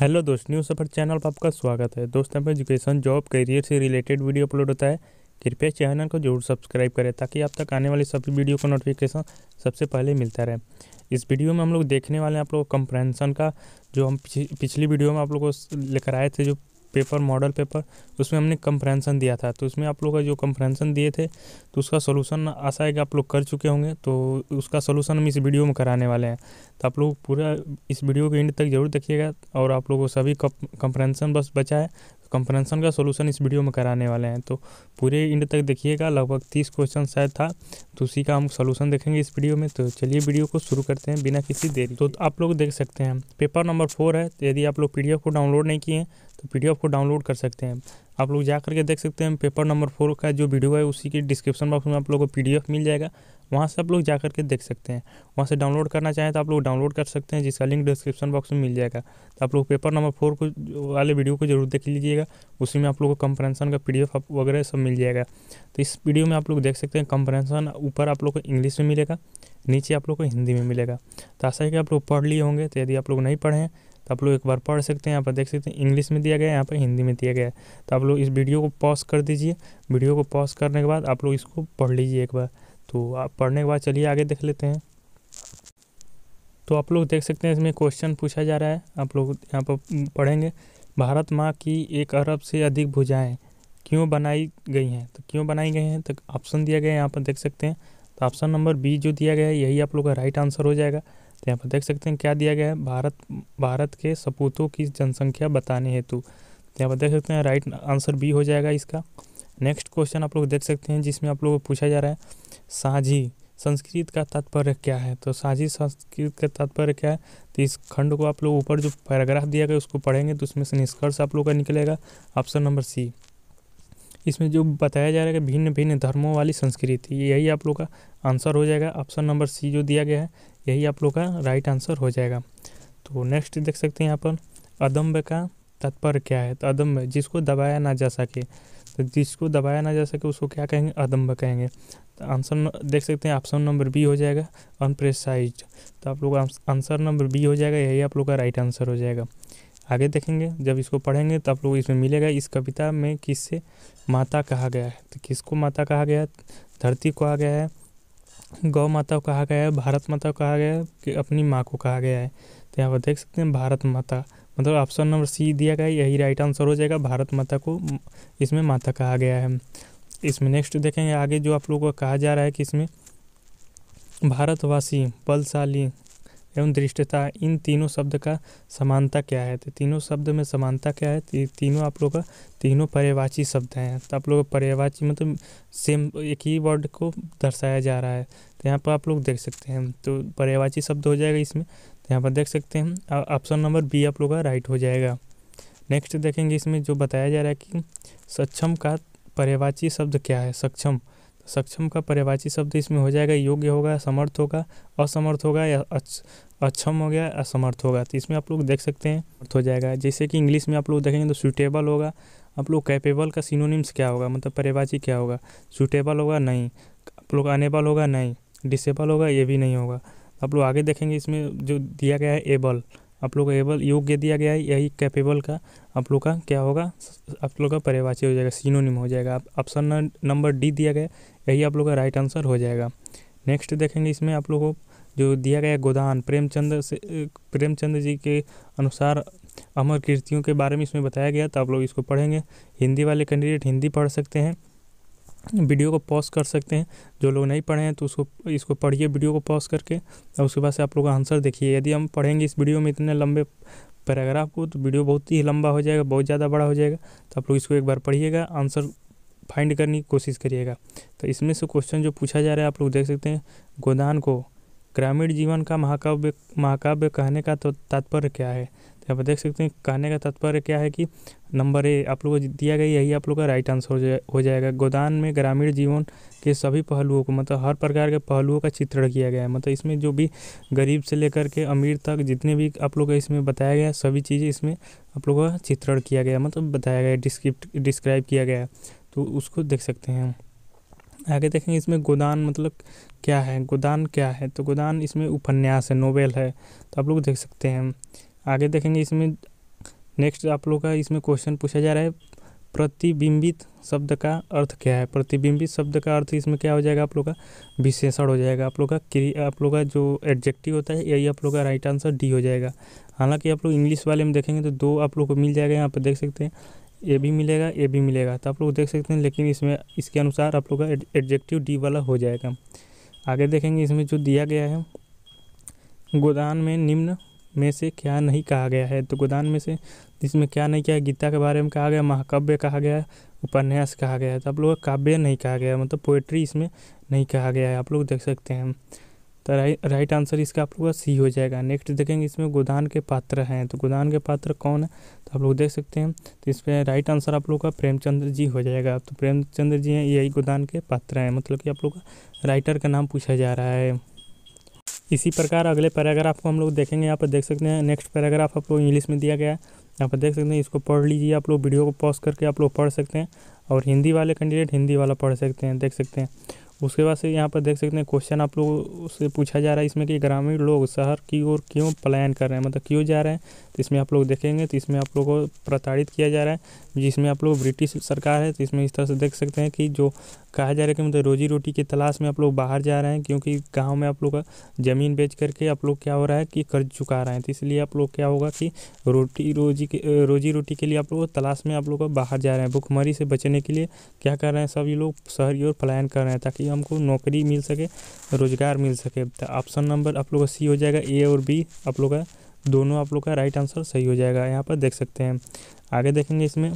hello दोस्त news सफर channel पर आपका स्वागत है दोस्त यहाँ पर एजुकेशन जॉब करियर से रिलेटेड वीडियो अपलोड होता है कृपया चैनल को जरूर सब्सक्राइब करें ताकि आप तक आने वाली सभी वीडियो का नोटिफिकेशन सबसे पहले मिलता रहे इस वीडियो में हम लोग देखने वाले हैं आप लोग कंप्रेंसन का जो हम पिछली वीडियो में आप लोग को लेकर आए थे जो पेपर मॉडल पेपर उसमें हमने कंप्रेंसन दिया था तो उसमें आप लोग का जो कंप्रेंसन दिए थे तो उसका सोलूशन आशा है कि आप लोग कर चुके होंगे तो उसका सोलूशन हम इस वीडियो में कराने वाले हैं तो आप लोग पूरा इस वीडियो के एंड तक जरूर देखिएगा और आप लोगों को सभी कंप्रेंसन बस बचा है कंप्रेंसन का सोलूशन इस वीडियो में कराने वाले हैं तो पूरे इंड तक देखिएगा लगभग तीस क्वेश्चन शायद था तो उसी का हम सोलूशन देखेंगे इस वीडियो में तो चलिए वीडियो को शुरू करते हैं बिना किसी देरी तो आप लोग देख सकते हैं पेपर नंबर फोर है यदि आप लोग पी को डाउनलोड नहीं किए तो पी को डाउनलोड कर सकते हैं आप लोग जा करके देख सकते हैं पेपर नंबर फोर का जो वीडियो है उसी के डिस्क्रिप्शन बॉक्स में आप लोग को पी मिल जाएगा वहाँ से आप लोग जा करके देख सकते हैं वहाँ से डाउनलोड करना चाहें तो आप लोग डाउनलोड कर सकते हैं जिसका लिंक डिस्क्रिप्शन बॉक्स में मिल जाएगा तो आप लोग पेपर नंबर फोर को वाले वीडियो को जरूर देख लीजिएगा उसी में आप लोग को कंप्रेंसन का पी वगैरह सब मिल जाएगा तो इस वीडियो में आप लोग देख सकते हैं कंप्रेंसन ऊपर आप लोग को इंग्लिश में मिलेगा नीचे आप लोग को हिंदी में मिलेगा तो आशा है कि आप लोग पढ़ लिए होंगे तो यदि आप लोग नहीं पढ़े हैं तो आप लोग एक बार पढ़ सकते हैं यहाँ पर देख सकते हैं इंग्लिश में दिया गया है यहाँ पर हिंदी में दिया गया है तो आप लोग इस वीडियो को पॉज कर दीजिए वीडियो को पॉज करने के बाद आप लोग इसको पढ़ लीजिए एक बार तो आप पढ़ने के बाद चलिए आगे देख लेते हैं तो आप लोग देख सकते हैं इसमें क्वेश्चन पूछा जा रहा है आप लोग यहाँ पर पढ़ेंगे भारत माँ की एक अरब से अधिक भुजाएं क्यों बनाई गई हैं तो क्यों बनाई गई हैं तो ऑप्शन दिया गया है यहाँ पर देख सकते हैं तो ऑप्शन नंबर बी जो दिया गया है यही आप लोग का राइट आंसर हो जाएगा तो यहाँ पर देख सकते हैं क्या दिया गया है भारत भारत के सपूतों की जनसंख्या बताने हेतु तो यहाँ पर देख सकते हैं राइट आंसर बी हो जाएगा इसका नेक्स्ट क्वेश्चन आप लोग देख सकते हैं जिसमें आप लोग को पूछा जा रहा है साझी संस्कृत का तात्पर्य क्या है तो साझी संस्कृत का तात्पर्य क्या है तो इस खंड को आप लोग ऊपर जो पैराग्राफ दिया गया उसको पढ़ेंगे तो उसमें से निष्कर्ष आप लोग का निकलेगा ऑप्शन नंबर सी इसमें जो बताया जा रहा है भिन्न भिन्न धर्मों वाली संस्कृति यही आप लोग का आंसर हो जाएगा ऑप्शन नंबर सी जो दिया गया है यही आप लोग का राइट आंसर हो जाएगा तो नेक्स्ट देख सकते हैं यहाँ पर अदम्ब का तात्पर्य क्या है तो अदम्ब जिसको दबाया ना जा सके तो जिसको दबाया ना जा सके उसको क्या कहेंगे अदम्ब कहेंगे तो आंसर देख सकते हैं ऑप्शन नंबर बी हो जाएगा अनप्रेसाइज तो आप लोग आंसर नंबर बी हो जाएगा यही आप लोग का राइट आंसर हो जाएगा आगे देखेंगे जब इसको पढ़ेंगे तो आप लोग इसमें मिलेगा इस कविता में किससे माता कहा गया है तो किसको माता कहा गया है धरती को कहा गया है गौ माता को कहा गया है भारत माता को कहा गया है कि अपनी माँ को कहा गया है तो यहाँ पर देख सकते हैं भारत माता मतलब ऑप्शन नंबर सी दिया गया यही राइट आंसर हो जाएगा भारत माता को इसमें माता कहा गया है इसमें नेक्स्ट देखेंगे आगे जो आप लोगों को कहा जा रहा है कि इसमें भारतवासी बलशाली एवं दृष्टता इन तीनों शब्द का समानता क्या है तो तीनों शब्द में समानता क्या है ती, तीनों आप लोग का तीनों पर्यवाची शब्द हैं तो आप लोग पर्यवाची मतलब सेम एक ही वर्ड को दर्शाया जा रहा है तो यहाँ पर आप लोग देख सकते हैं तो पर्यवाची शब्द हो जाएगा इसमें यहाँ पर देख सकते हैं ऑप्शन नंबर बी आप लोग का राइट हो जाएगा नेक्स्ट देखेंगे इसमें जो बताया जा रहा है कि सक्षम का पर्यवाची शब्द क्या है सक्षम सक्षम का पर्यवाची शब्द इसमें हो जाएगा योग्य होगा समर्थ होगा असमर्थ होगा या अक्षम हो गया असमर्थ होगा तो इसमें आप लोग देख सकते हैं अर्थ हो जाएगा जैसे कि इंग्लिश में आप लोग देखेंगे तो सूटेबल होगा आप लोग कैपेबल का सिनोनिम्स क्या होगा मतलब पर्यवाची क्या होगा सूटेबल होगा नहीं आप लोग अनेबल होगा नहीं डिसेबल होगा ये भी नहीं होगा आप लोग आगे देखेंगे इसमें जो दिया गया है एबल आप लोग एबल योग्य दिया गया है यही कैपेबल का आप लोग का क्या होगा आप लोग का पर्यवाची हो जाएगा सीनोनिम हो जाएगा ऑप्शन नंबर डी दिया गया यही आप लोग का राइट आंसर हो जाएगा नेक्स्ट देखेंगे इसमें आप लोग को जो दिया गया गोदान प्रेमचंद से प्रेमचंद जी के अनुसार अमर कीर्तियों के बारे में इसमें बताया गया तो आप लोग इसको पढ़ेंगे हिंदी वाले कैंडिडेट हिंदी पढ़ सकते हैं वीडियो को पॉज कर सकते हैं जो लोग नहीं पढ़े हैं तो उसको इसको पढ़िए वीडियो को पॉज करके और उसके बाद से आप लोग आंसर देखिए यदि हम पढ़ेंगे इस वीडियो में इतने लंबे पैराग्राफ को तो वीडियो बहुत ही लंबा हो जाएगा बहुत ज़्यादा बड़ा हो जाएगा तो आप लोग इसको एक बार पढ़िएगा आंसर फाइंड करने की कोशिश करिएगा तो इसमें से क्वेश्चन जो पूछा जा रहा है आप लोग देख सकते हैं गोदान को ग्रामीण जीवन का महाकाव्य महाकाव्य कहने का तो तात्पर्य क्या है यहाँ पर देख सकते हैं कहने का तत्पर क्या है कि नंबर ए आप लोगों को दिया गया यही आप लोग का राइट आंसर हो, जाए, हो जाएगा गोदान में ग्रामीण जीवन के सभी पहलुओं को मतलब हर प्रकार के पहलुओं का चित्रण किया गया है मतलब इसमें जो भी गरीब से लेकर के अमीर तक जितने भी आप लोग का इसमें बताया गया सभी चीज़ें इसमें आप लोगों का चित्रण किया गया मतलब बताया गया डिस्क्रिप्ट डिस्क्राइब किया गया तो उसको देख सकते हैं आगे देखेंगे इसमें गोदान मतलब क्या है गोदान क्या है तो गोदान इसमें उपन्यास है नोवेल है तो आप लोग देख सकते हैं आगे देखेंगे इसमें नेक्स्ट आप लोग का इसमें क्वेश्चन पूछा जा रहा है प्रतिबिंबित शब्द का अर्थ क्या है प्रतिबिंबित शब्द का अर्थ इसमें क्या हो जाएगा आप लोग का विशेषण हो जाएगा आप लोग का आप लोग का जो एडजेक्टिव होता है यही आप लोग का राइट आंसर डी हो जाएगा हालांकि आप लोग इंग्लिश वाले में देखेंगे तो दो आप लोग को मिल जाएगा यहाँ पर देख सकते हैं ए भी मिलेगा ए भी मिलेगा तो आप लोग देख सकते हैं लेकिन इसमें इसके अनुसार आप लोग का एडजेक्टिव डी वाला हो जाएगा आगे देखेंगे इसमें जो दिया गया है गोदान में निम्न में से क्या नहीं कहा गया है तो गोदान में से जिसमें क्या नहीं किया गीता के बारे में कहा गया महाकाव्य कहा गया उपन्यास कहा गया है तो आप लोग काव्य नहीं कहा गया मतलब पोएट्री इसमें नहीं कहा गया है आप लोग देख सकते हैं तो राइट राइट आंसर इसका आप लोग का सी हो जाएगा नेक्स्ट देखेंगे इसमें गोदान के पात्र हैं तो गोदान के पात्र कौन है तो आप लोग देख सकते हैं तो इसमें राइट आंसर आप लोग का प्रेमचंद्र जी हो जाएगा तो प्रेमचंद्र जी हैं यही गोदान के पात्र हैं मतलब कि आप लोग का राइटर का नाम पूछा जा रहा है इसी प्रकार अगले पैराग्राफ को हम लोग देखेंगे यहाँ पर देख सकते हैं नेक्स्ट पैराग्राफ आप लोग इंग्लिश में दिया गया है यहाँ पर देख सकते हैं इसको पढ़ लीजिए आप लोग वीडियो को पॉज करके आप लोग पढ़ सकते हैं और हिंदी वाले कैंडिडेट हिंदी वाला पढ़ सकते हैं देख सकते हैं उसके बाद से यहाँ पर देख सकते हैं क्वेश्चन आप लोग से पूछा जा रहा है इसमें कि ग्रामीण लोग शहर की ओर क्यों पलायन कर रहे हैं मतलब क्यों जा रहे हैं इसमें आप लोग देखेंगे तो इसमें आप लोग को प्रताड़ित किया जा रहा है जिसमें आप लोग ब्रिटिश सरकार है तो इसमें इस तरह से देख सकते हैं कि जो कहा जा रहा है कि मतलब रोजी रोटी की तलाश में आप लोग बाहर जा रहे हैं क्योंकि गाँव में आप लोग का ज़मीन बेच करके आप लोग क्या हो रहा है कि कर्ज चुका रहे हैं तो इसलिए आप लोग क्या होगा कि रोटी रोजी के रोजी रोटी के लिए आप लोग तलाश में आप लोग बाहर जा रहे हैं भुखमरी से बचने के लिए क्या कर रहे हैं सभी लोग शहर की ओर पलायन कर रहे हैं ताकि हमको नौकरी मिल सके रोज़गार मिल सके तो ऑप्शन नंबर आप लोग का सी हो जाएगा ए और बी आप लोग का दोनों आप लोग का राइट आंसर सही हो जाएगा यहाँ पर देख सकते हैं आगे देखेंगे इसमें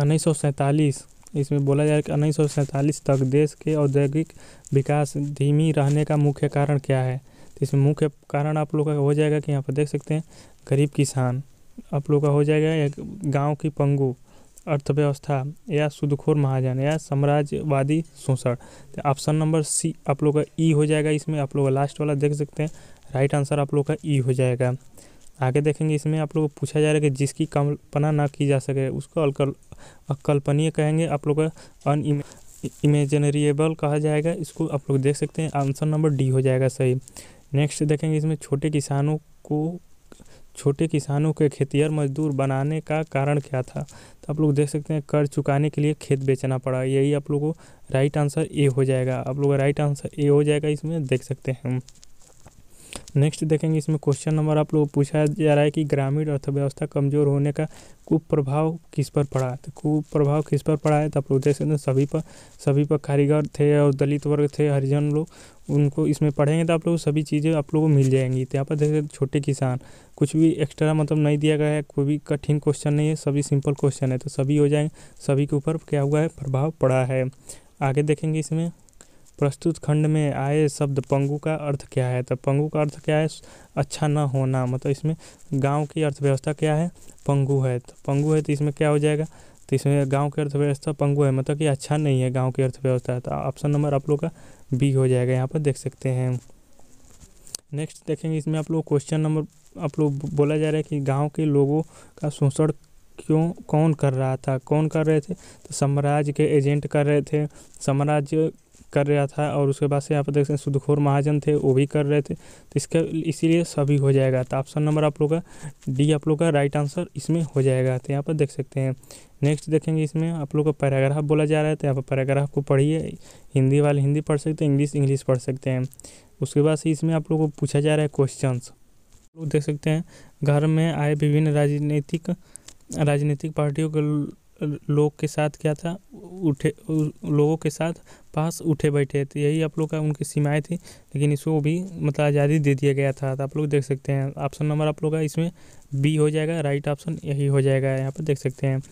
उन्नीस इसमें बोला जाए कि उन्नीस तक देश के औद्योगिक विकास धीमी रहने का मुख्य कारण क्या है तो इसमें मुख्य कारण आप लोग का हो जाएगा कि यहाँ पर देख सकते हैं गरीब किसान आप लोग का हो जाएगा गांव की पंगु अर्थव्यवस्था या सुदखोर महाजन या साम्राज्यवादी शोषण तो ऑप्शन नंबर सी आप लोग का ई e हो जाएगा इसमें आप लोग लास्ट वाला देख सकते हैं राइट आंसर आप लोग का ई हो जाएगा आगे देखेंगे इसमें आप लोग को पूछा जा रहा है कि जिसकी कल्पना ना की जा सके उसको अलकल अकल्पनीय कहेंगे आप लोग का अन इमेजनरिएबल कहा जाएगा इसको आप लोग देख सकते हैं आंसर नंबर डी हो जाएगा सही नेक्स्ट देखेंगे इसमें छोटे किसानों को छोटे किसानों के खेतिहर मजदूर बनाने का कारण क्या था तो आप लोग देख सकते हैं कर चुकाने के लिए खेत बेचना पड़ा यही आप लोगों को राइट आंसर ए हो जाएगा आप लोग राइट आंसर ए हो जाएगा इसमें देख सकते हैं नेक्स्ट देखेंगे इसमें क्वेश्चन नंबर आप लोग पूछा जा रहा है कि ग्रामीण अर्थव्यवस्था कमज़ोर होने का कुप्रभाव किस पर पड़ा है तो कुप्रभाव किस पर पड़ा है तो आप लोग देख सकते हैं सभी पर सभी पर कारीगर थे और दलित वर्ग थे हरिजन लोग उनको इसमें पढ़ेंगे तो आप लोग सभी चीज़ें आप लोगों को मिल जाएंगी तो यहाँ पर देखते छोटे किसान कुछ भी एक्स्ट्रा मतलब नहीं दिया गया है कोई भी कठिन क्वेश्चन नहीं है सभी सिंपल क्वेश्चन है तो सभी हो जाएंगे सभी के ऊपर क्या हुआ है प्रभाव पड़ा है आगे देखेंगे इसमें प्रस्तुत खंड में आए शब्द पंगु का अर्थ क्या है तो पंगु का अर्थ क्या है अच्छा ना होना मतलब इसमें गांव की अर्थव्यवस्था क्या है पंगु है तो पंगु है तो इसमें क्या हो जाएगा तो इसमें गांव की अर्थव्यवस्था पंगु है मतलब कि अच्छा नहीं है गांव की अर्थव्यवस्था तो ऑप्शन नंबर आप लोग का बी हो जाएगा यहाँ पर देख सकते हैं नेक्स्ट देखेंगे इसमें आप लोग क्वेश्चन नंबर आप लोग बोला जा रहा है कि गाँव के लोगों का शोषण क्यों कौन कर रहा था कौन कर रहे थे तो साम्राज्य के एजेंट कर रहे थे साम्राज्य कर रहा था और उसके बाद से यहाँ पर देख सकते हैं सुदखोर महाजन थे वो भी कर रहे थे तो इसका इसीलिए सभी हो जाएगा तो ऑप्शन नंबर आप लोग का डी आप लोग का राइट आंसर इसमें हो जाएगा तो यहाँ पर देख सकते हैं नेक्स्ट देखेंगे इसमें आप लोग का पैराग्राफ बोला जा रहा है तो यहाँ पर पैराग्राफ को पढ़िए हिंदी वाले हिंदी पढ़ सकते हैं इंग्लिश इंग्लिश पढ़ सकते हैं उसके बाद से इसमें आप लोग को पूछा जा रहा है क्वेश्चन लोग देख सकते हैं घर में आए विभिन्न राजनीतिक राजनीतिक पार्टियों के लोग के साथ क्या था उठे लोगों के साथ पास उठे बैठे थे यही आप लोग का उनकी सीमाएँ थी लेकिन इसको भी मतलब आज़ादी दे दिया गया था तो आप लोग देख सकते हैं ऑप्शन नंबर आप लोग का इसमें बी हो जाएगा राइट ऑप्शन यही हो जाएगा यहाँ पर देख सकते हैं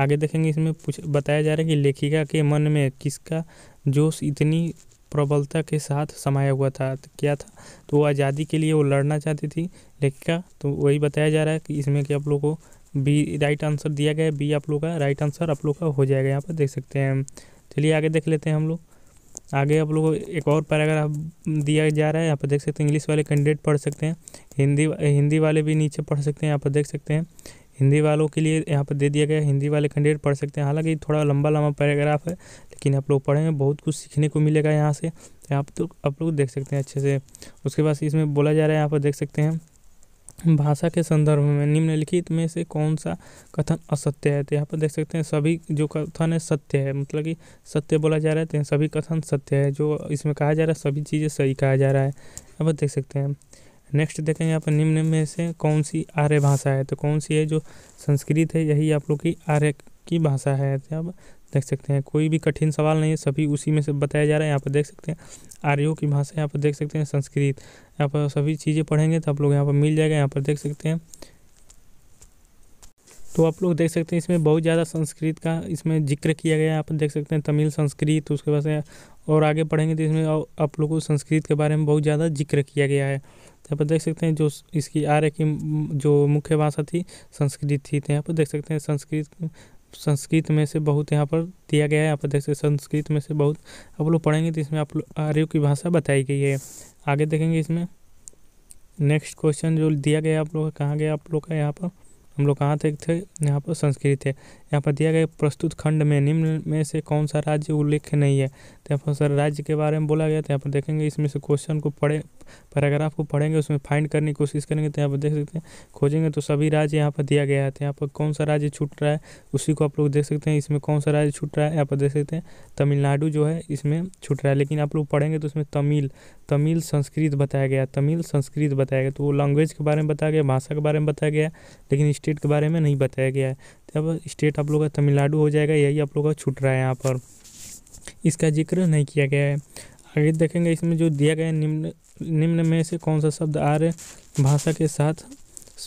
आगे देखेंगे इसमें पूछ बताया जा रहा है कि लेखिका के मन में किसका जोश इतनी प्रबलता के साथ समाया हुआ था तो क्या था तो वो आज़ादी के लिए वो लड़ना चाहती थी लेखिका तो वही बताया जा रहा है कि इसमें कि आप लोगों को बी राइट आंसर दिया गया है बी आप लोग का राइट आंसर आप लोग का हो जाएगा यहाँ पर देख सकते हैं चलिए आगे देख लेते हैं हम लोग आगे आप लोग एक और पैराग्राफ दिया जा रहा है यहाँ पर देख सकते हैं इंग्लिश वाले कैंडिडेट पढ़ सकते हैं हिंदी हिंदी वाले भी नीचे पढ़ सकते हैं यहाँ पर देख सकते हैं हिंदी वालों के लिए यहाँ पर दे दिया गया हिंदी वाले कैंडिडेट पढ़ सकते हैं हालांकि थोड़ा लंबा लंबा पैराग्राफ है लेकिन आप लोग पढ़ेंगे बहुत कुछ सीखने को मिलेगा यहाँ से आप तो आप लोग देख सकते हैं अच्छे से उसके बाद इसमें बोला जा रहा है यहाँ पर देख सकते हैं भाषा के संदर्भ में निम्नलिखित में से कौन सा कथन असत्य है तो यहाँ पर देख सकते हैं सभी जो कथन है सत्य है मतलब कि सत्य बोला जा रहा है तो सभी कथन सत्य है जो इसमें कहा जा रहा है सभी चीज़ें सही कहा जा रहा है यहाँ पर देख सकते हैं नेक्स्ट देखें यहाँ पर निम्न में से कौन सी आर्य भाषा है तो कौन सी है जो संस्कृत है यही आप लोग की आर्य की भाषा है तो अब देख सकते हैं कोई भी कठिन सवाल नहीं है सभी उसी में से बताया जा रहा है यहाँ पर देख सकते हैं आर्यो की भाषा यहाँ पर देख सकते हैं संस्कृत यहाँ पर सभी चीज़ें पढ़ेंगे तो आप लोग यहाँ पर मिल जाएगा यहाँ पर देख सकते हैं तो आप लोग देख सकते हैं इसमें बहुत ज़्यादा संस्कृत का इसमें जिक्र किया गया है पर देख सकते हैं तमिल संस्कृत उसके बाद और आगे पढ़ेंगे तो इसमें आप लोगों को संस्कृत के बारे में बहुत ज़्यादा जिक्र किया गया है तो यहाँ पर देख सकते हैं जो इसकी आर्य की जो मुख्य भाषा थी संस्कृत थी तो यहाँ पर देख सकते हैं संस्कृत संस्कृत में से बहुत यहाँ पर दिया गया है आप देख सकते संस्कृत में से बहुत आप लोग पढ़ेंगे तो इसमें आप लोग आर्य की भाषा बताई गई है आगे देखेंगे इसमें नेक्स्ट क्वेश्चन जो दिया गया आप लोग का कहाँ गया आप लोग का यहाँ पर हम लोग कहाँ थे थे यहाँ पर संस्कृत है यहाँ पर दिया गया प्रस्तुत खंड में निम्न में से कौन सा राज्य उल्लेख नहीं है तो यहाँ पर सर राज्य के बारे में बोला गया तो यहाँ पर देखेंगे इसमें से क्वेश्चन को पढ़े पैराग्राफ को पढ़ेंगे उसमें फाइंड करने की कोशिश करेंगे तो यहाँ पर देख सकते हैं खोजेंगे तो सभी राज्य यहाँ पर दिया गया है तो यहाँ पर कौन सा राज्य छूट रहा है उसी को आप लोग देख सकते हैं इसमें कौन सा राज्य छूट रहा है यहाँ पर देख सकते हैं तमिलनाडु जो है इसमें छूट रहा है लेकिन आप लोग पढ़ेंगे तो उसमें तमिल तमिल संस्कृत बताया गया तमिल संस्कृत बताया गया तो वो लैंग्वेज के बारे में बताया गया भाषा के बारे में बताया गया लेकिन स्टेट के बारे में नहीं बताया गया है तो अब स्टेट आप लोग का तमिलनाडु हो जाएगा यही आप लोग का छूट रहा है यहाँ पर इसका जिक्र नहीं किया गया है आगे देखेंगे इसमें जो दिया गया निम्न निम्न में से कौन सा शब्द आर्य भाषा के साथ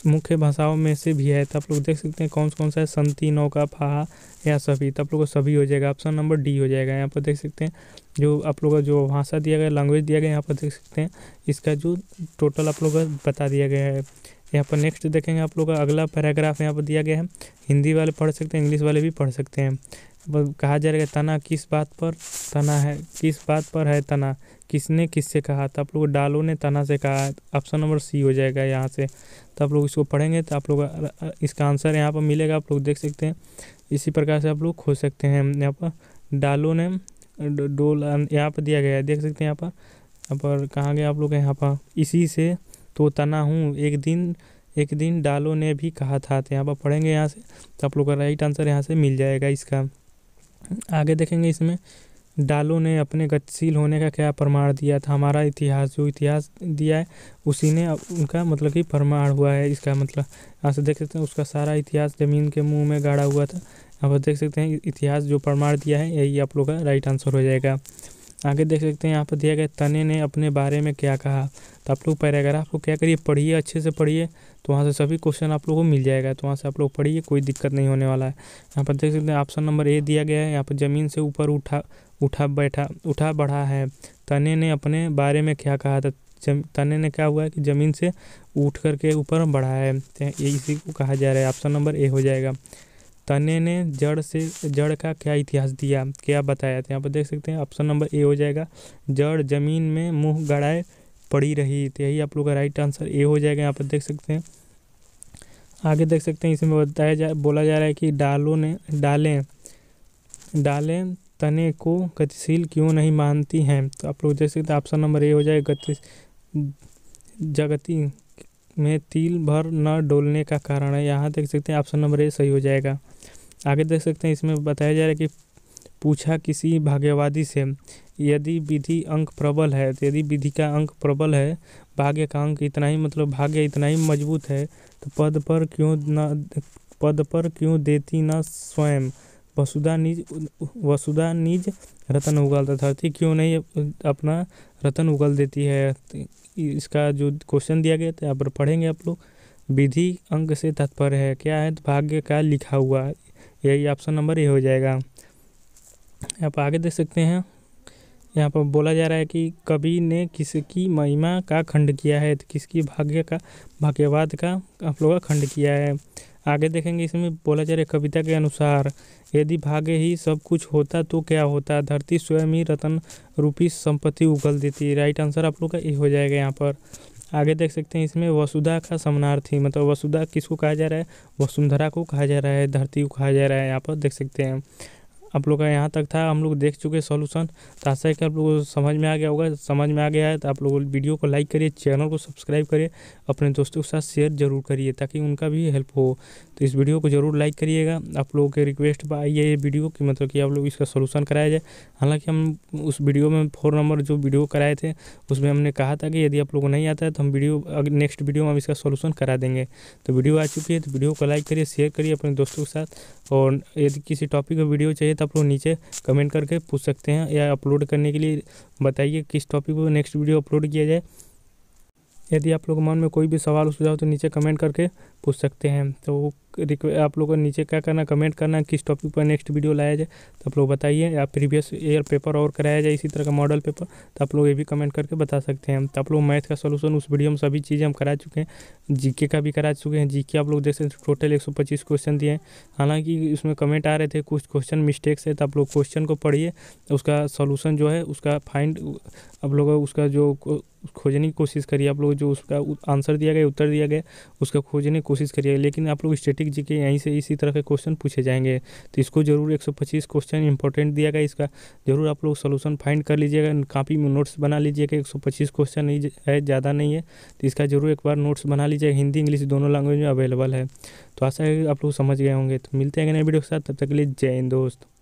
मुख्य भाषाओं में से भी है तो आप लोग देख सकते हैं कौन कौन सा है संति नौका फहा या सभी तो आप लोग का सभी हो जाएगा ऑप्शन नंबर डी हो जाएगा यहाँ पर देख सकते हैं जो आप लोग का जो भाषा दिया गया लैंग्वेज दिया गया यहाँ पर देख सकते हैं इसका जो टोटल आप लोग का बता दिया गया है यहाँ पर नेक्स्ट देखेंगे आप लोग का अगला पैराग्राफ यहाँ पर दिया गया है हिंदी वाले पढ़ सकते हैं इंग्लिश वाले भी पढ़ सकते हैं कहा जा रहा है तना किस बात पर तना है किस बात पर है तना किसने किससे कहा तो आप लोग डालो ने तना से कहा ऑप्शन नंबर सी हो जाएगा यहाँ से तो आप लोग इसको पढ़ेंगे तो आप लोग इसका आंसर यहाँ पर मिलेगा आप लोग देख सकते हैं इसी प्रकार से आप लोग खोज सकते हैं यहाँ पर डालो ने डोल यहाँ पर दिया गया है देख सकते हैं यहाँ पर यहाँ पर कहाँ गया आप लोग यहाँ पर इसी से तो तना हूँ एक दिन एक दिन डालो ने भी कहा था तो यहाँ पर पढ़ेंगे यहाँ से तो आप लोग का राइट आंसर यहाँ से मिल जाएगा इसका आगे देखेंगे इसमें डालो ने अपने गतिशील होने का क्या प्रमाण दिया था हमारा इतिहास जो इतिहास दिया है उसी ने उनका मतलब कि प्रमाण हुआ है इसका मतलब यहाँ से देख सकते हैं उसका सारा इतिहास ज़मीन के मुंह में गाड़ा हुआ था यहाँ पर देख सकते हैं इतिहास जो प्रमाण दिया है यही आप लोग का राइट आंसर हो जाएगा आगे देख सकते हैं यहाँ पर दिया गया तने ने अपने बारे में क्या कहा तो आप लोग पैराग्राफ को क्या करिए पढ़िए अच्छे से पढ़िए तो वहाँ से सभी क्वेश्चन आप लोग को मिल जाएगा तो वहाँ से आप लोग पढ़िए कोई दिक्कत नहीं होने वाला है यहाँ पर देख सकते हैं ऑप्शन नंबर ए दिया गया है यहाँ पर ज़मीन से ऊपर उठा उठा बैठा उठा बढ़ा है तने ने अपने बारे में क्या कहा था तने ने क्या हुआ है कि ज़मीन से उठ करके ऊपर बढ़ा है तो इसी को कहा जा रहा है ऑप्शन नंबर ए हो जाएगा तने ने जड़ से जड़ का क्या इतिहास दिया क्या बताया तो यहाँ पर देख सकते हैं ऑप्शन नंबर ए हो जाएगा जड़ जमीन में मुँह गड़ाए पड़ी रही तो यही आप लोग का राइट आंसर ए हो जाएगा यहाँ पर देख सकते हैं आगे देख सकते हैं इसमें बताया जा बोला जा रहा है कि डालों ने डालें डालें तने को गतिशील क्यों नहीं मानती हैं तो आप लोग देख सकते हैं ऑप्शन नंबर ए हो जाएगा गति जगती में तिल भर न डोलने का कारण है यहाँ देख सकते हैं ऑप्शन नंबर ए सही हो जाएगा आगे देख सकते हैं इसमें बताया जा रहा है कि पूछा किसी भाग्यवादी से यदि विधि अंक प्रबल है तो यदि विधि का अंक प्रबल है भाग्य का अंक इतना ही मतलब भाग्य इतना ही मजबूत है तो पद पर क्यों न पद पर क्यों देती न स्वयं वसुधा निज वसुधा निज रतन उगल तथा क्यों नहीं अपना रतन उगल देती है इसका जो क्वेश्चन दिया गया था यहाँ पर पढ़ेंगे आप लोग विधि अंक से तत्पर है क्या है तो भाग्य का लिखा हुआ यही ऑप्शन नंबर ए हो जाएगा आप आगे देख सकते हैं यहाँ पर बोला जा रहा है कि कवि ने किसकी महिमा का खंड किया है तो किसकी भाग्य का भाग्यवाद का आप लोगों का खंड किया है आगे देखेंगे इसमें बोला जा रहा है कविता के अनुसार यदि भाग्य ही सब कुछ होता तो क्या होता धरती स्वयं ही रतन रूपी संपत्ति उगल देती राइट आंसर आप लोग का ये हो जाएगा यहाँ पर आगे देख सकते हैं इसमें वसुधा का समानार्थी मतलब वसुधा किसको कहा जा रहा है वसुंधरा को कहा जा रहा है धरती को कहा जा रहा है यहाँ पर देख सकते हैं आप लोग का यहाँ तक था हम लोग देख चुके सॉल्यूशन तो आशा है कि आप लोगों को समझ में आ गया होगा समझ में आ गया है तो आप लोग वीडियो को लाइक करिए चैनल को सब्सक्राइब करिए अपने दोस्तों के साथ शेयर जरूर करिए ताकि उनका भी हेल्प हो तो इस वीडियो को जरूर लाइक करिएगा आप लोगों के रिक्वेस्ट पर आई है ये वीडियो कि मतलब कि आप लोग इसका सोल्यूशन कराया जाए हालाँकि हम उस वीडियो में फोर नंबर जो वीडियो कराए थे उसमें हमने कहा था कि यदि आप लोगों को नहीं आता है तो हम वीडियो नेक्स्ट वीडियो में हम इसका सोल्यूशन करा देंगे तो वीडियो आ चुकी है तो वीडियो को लाइक करिए शेयर करिए अपने दोस्तों के साथ और यदि किसी टॉपिक का वीडियो चाहिए तो आप लोग नीचे कमेंट करके पूछ सकते हैं या अपलोड करने के लिए बताइए किस टॉपिक पर नेक्स्ट वीडियो अपलोड किया जाए यदि आप लोग मन में कोई भी सवाल सुझाव तो नीचे कमेंट करके पूछ सकते हैं तो आप लोगों को नीचे क्या करना कमेंट करना किस टॉपिक पर नेक्स्ट वीडियो लाया जाए तो आप लोग बताइए या प्रीवियस ईयर पेपर और कराया जाए इसी तरह का मॉडल पेपर तो आप लोग ये भी कमेंट करके बता सकते हैं तो आप लोग मैथ का सोल्यूशन उस वीडियो में सभी चीज़ें हम करा चुके हैं जीके का भी करा चुके हैं जीके आप लोग देख सकते टोटल एक क्वेश्चन दिए हैं हालांकि उसमें कमेंट आ रहे थे कुछ क्वेश्चन मिस्टेक्स है तो आप लोग क्वेश्चन को पढ़िए उसका सोल्यूशन जो है उसका फाइंड आप लोग उसका जो खोजने की कोशिश करिए आप लोग जो उसका आंसर दिया गया उत्तर दिया गया उसका खोजने की कोशिश करिए लेकिन आप लोग स्टेटिक मैथमेटिक जी के यहीं से इसी तरह के क्वेश्चन पूछे जाएंगे तो इसको जरूर 125 क्वेश्चन इंपॉर्टेंट दिया गया इसका जरूर आप लोग सोल्यूशन फाइंड कर लीजिएगा कापी में नोट्स बना लीजिएगा एक सौ पच्चीस क्वेश्चन नहीं है ज़्यादा नहीं है तो इसका जरूर एक बार नोट्स बना लीजिएगा हिंदी इंग्लिश दोनों लैंग्वेज में अवेलेबल है तो आशा है आप लोग समझ गए होंगे तो मिलते हैं नए वीडियो के साथ तब तक के लिए जय हिंद दोस्त